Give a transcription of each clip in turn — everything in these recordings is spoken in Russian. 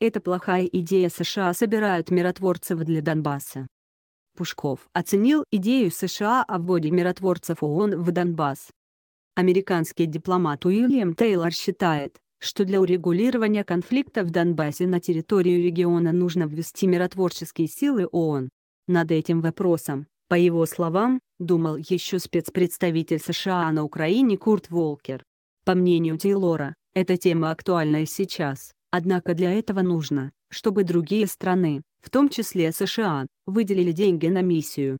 Это плохая идея США собирают миротворцев для Донбасса. Пушков оценил идею США о вводе миротворцев ООН в Донбасс. Американский дипломат Уильям Тейлор считает, что для урегулирования конфликта в Донбассе на территорию региона нужно ввести миротворческие силы ООН. Над этим вопросом, по его словам, думал еще спецпредставитель США на Украине Курт Волкер. По мнению Тейлора, эта тема актуальна и сейчас. Однако для этого нужно, чтобы другие страны, в том числе США, выделили деньги на миссию.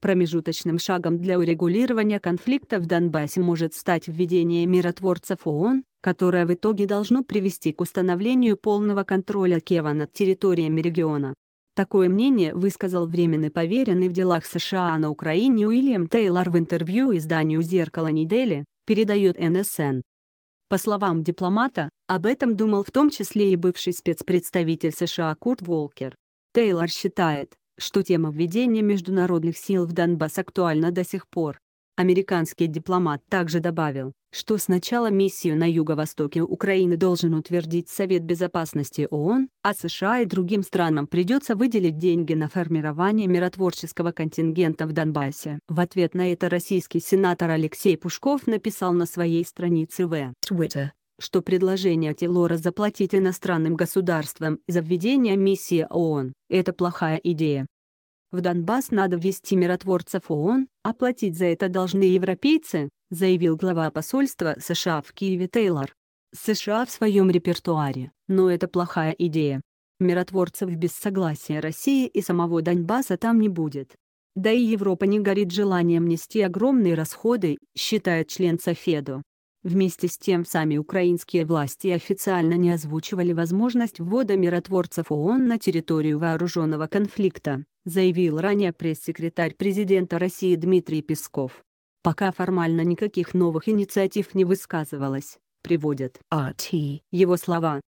Промежуточным шагом для урегулирования конфликта в Донбассе может стать введение миротворцев ООН, которое в итоге должно привести к установлению полного контроля Киева над территориями региона. Такое мнение высказал временный поверенный в делах США на Украине Уильям Тейлор в интервью изданию «Зеркало недели», передает НСН. По словам дипломата, об этом думал в том числе и бывший спецпредставитель США Курт Волкер. Тейлор считает, что тема введения международных сил в Донбасс актуальна до сих пор. Американский дипломат также добавил, что сначала миссию на юго-востоке Украины должен утвердить Совет Безопасности ООН, а США и другим странам придется выделить деньги на формирование миротворческого контингента в Донбассе. В ответ на это российский сенатор Алексей Пушков написал на своей странице в Twitter что предложение Телора заплатить иностранным государствам за введение миссии ООН – это плохая идея. В Донбасс надо ввести миротворцев ООН, «Оплатить за это должны европейцы», заявил глава посольства США в Киеве Тейлор. США в своем репертуаре, но это плохая идея. Миротворцев без согласия России и самого Донбасса там не будет. Да и Европа не горит желанием нести огромные расходы, считает член Софеду. Вместе с тем сами украинские власти официально не озвучивали возможность ввода миротворцев ООН на территорию вооруженного конфликта заявил ранее пресс-секретарь президента России Дмитрий Песков. Пока формально никаких новых инициатив не высказывалось, приводят АТ его слова.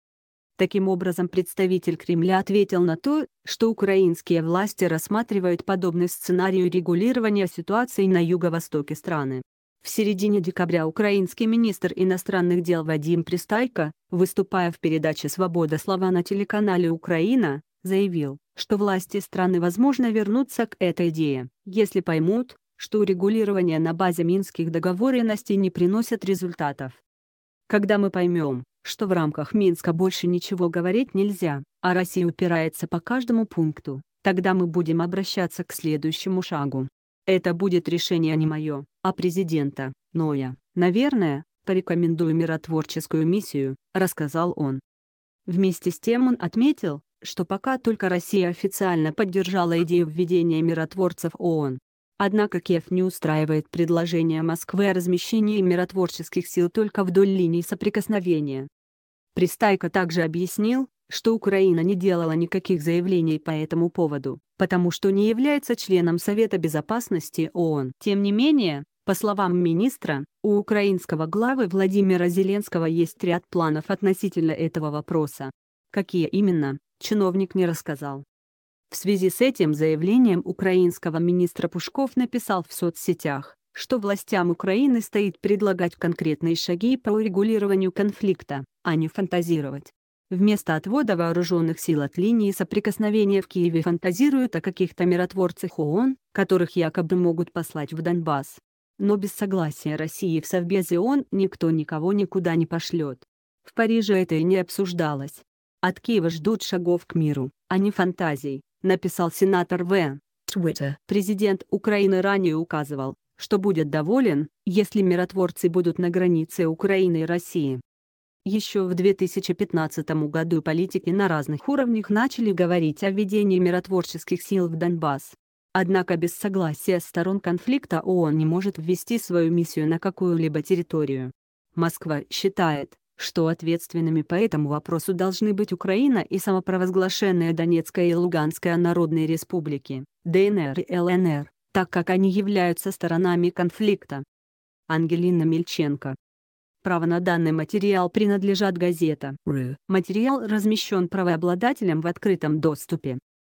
Таким образом, представитель Кремля ответил на то, что украинские власти рассматривают подобный сценарий регулирования ситуации на юго-востоке страны. В середине декабря украинский министр иностранных дел Вадим Пристайко, выступая в передаче «Свобода слова» на телеканале «Украина», заявил, что власти страны возможно вернутся к этой идее, если поймут, что урегулирование на базе минских договоренностей не приносит результатов. Когда мы поймем, что в рамках Минска больше ничего говорить нельзя, а Россия упирается по каждому пункту, тогда мы будем обращаться к следующему шагу. Это будет решение не мое, а президента, но я, наверное, порекомендую миротворческую миссию», — рассказал он. Вместе с тем он отметил, что пока только Россия официально поддержала идею введения миротворцев ООН. Однако Киев не устраивает предложение Москвы о размещении миротворческих сил только вдоль линии соприкосновения. Пристайко также объяснил, что Украина не делала никаких заявлений по этому поводу, потому что не является членом Совета Безопасности ООН. Тем не менее, по словам министра, у украинского главы Владимира Зеленского есть ряд планов относительно этого вопроса. Какие именно, чиновник не рассказал. В связи с этим заявлением украинского министра Пушков написал в соцсетях, что властям Украины стоит предлагать конкретные шаги по урегулированию конфликта, а не фантазировать. Вместо отвода вооруженных сил от линии соприкосновения в Киеве фантазируют о каких-то миротворцах ООН, которых якобы могут послать в Донбасс. Но без согласия России в Совбезе ООН никто никого никуда не пошлет. В Париже это и не обсуждалось. От Киева ждут шагов к миру, а не фантазий, написал сенатор В. Твиттер. Президент Украины ранее указывал, что будет доволен, если миротворцы будут на границе Украины и России. Еще в 2015 году политики на разных уровнях начали говорить о введении миротворческих сил в Донбасс. Однако без согласия сторон конфликта ООН не может ввести свою миссию на какую-либо территорию. Москва считает, что ответственными по этому вопросу должны быть Украина и самопровозглашенная Донецкая и Луганская народные республики, ДНР и ЛНР, так как они являются сторонами конфликта. Ангелина Мельченко. Право на данный материал принадлежат газета. Материал размещен правообладателем в открытом доступе.